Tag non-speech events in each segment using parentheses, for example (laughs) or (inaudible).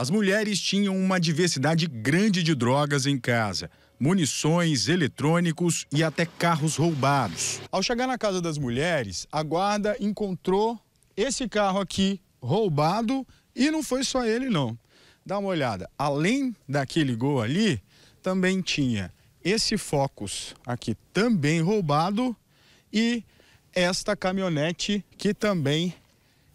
As mulheres tinham uma diversidade grande de drogas em casa munições, eletrônicos e até carros roubados. Ao chegar na casa das mulheres, a guarda encontrou esse carro aqui roubado e não foi só ele não. Dá uma olhada, além daquele gol ali, também tinha esse Focus aqui também roubado e esta caminhonete que também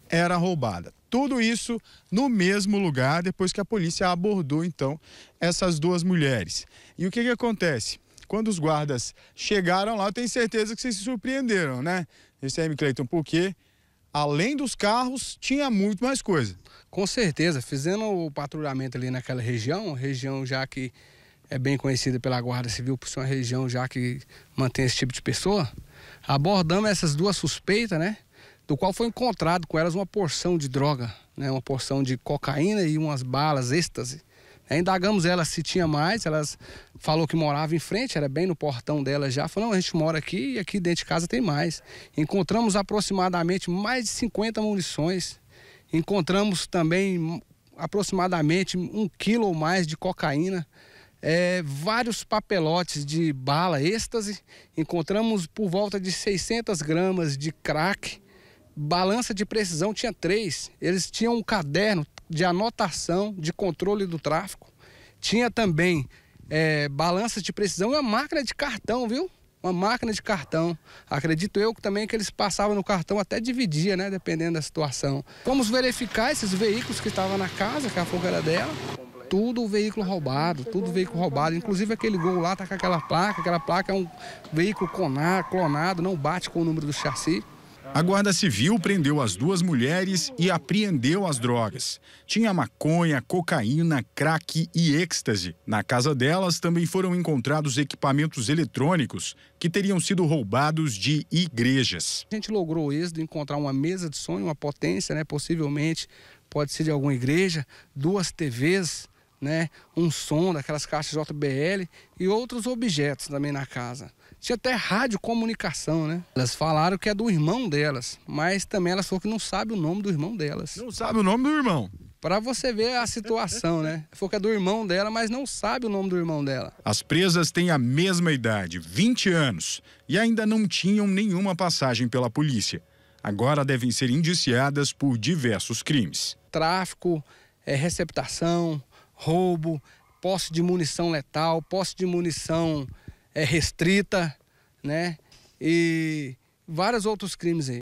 era roubada. Tudo isso no mesmo lugar depois que a polícia abordou então essas duas mulheres. E o que, que acontece? Quando os guardas chegaram lá, eu tenho certeza que vocês se surpreenderam, né? M. Cleiton, porque além dos carros, tinha muito mais coisa. Com certeza, fazendo o patrulhamento ali naquela região, região já que é bem conhecida pela Guarda Civil por ser uma região já que mantém esse tipo de pessoa, abordamos essas duas suspeitas, né? do qual foi encontrado com elas uma porção de droga, né, uma porção de cocaína e umas balas êxtase. Né. indagamos elas se tinha mais, elas falou que morava em frente, era bem no portão dela já. Falou, não, a gente mora aqui e aqui dentro de casa tem mais. Encontramos aproximadamente mais de 50 munições. Encontramos também aproximadamente um quilo ou mais de cocaína. É, vários papelotes de bala êxtase. Encontramos por volta de 600 gramas de crack balança de precisão tinha três. Eles tinham um caderno de anotação, de controle do tráfego. Tinha também é, balanças de precisão e uma máquina de cartão, viu? Uma máquina de cartão. Acredito eu que também que eles passavam no cartão até dividia, né? Dependendo da situação. Vamos verificar esses veículos que estavam na casa, que a fogueira era dela. Tudo veículo roubado, tudo veículo roubado. Inclusive aquele gol lá tá com aquela placa, aquela placa é um veículo clonado, não bate com o número do chassi. A Guarda Civil prendeu as duas mulheres e apreendeu as drogas. Tinha maconha, cocaína, crack e êxtase. Na casa delas também foram encontrados equipamentos eletrônicos que teriam sido roubados de igrejas. A gente logrou o êxito de encontrar uma mesa de sonho, uma potência, né? possivelmente pode ser de alguma igreja, duas TVs, né, um som daquelas caixas JBL e outros objetos também na casa. Tinha até radiocomunicação, né? Elas falaram que é do irmão delas, mas também elas falaram que não sabe o nome do irmão delas. Não sabe o nome do irmão. Para você ver a situação, né? (laughs) Falou que é do irmão dela, mas não sabe o nome do irmão dela. As presas têm a mesma idade, 20 anos, e ainda não tinham nenhuma passagem pela polícia. Agora devem ser indiciadas por diversos crimes. Tráfico, é, receptação, roubo, posse de munição letal, posse de munição é, restrita, né? E vários outros crimes aí.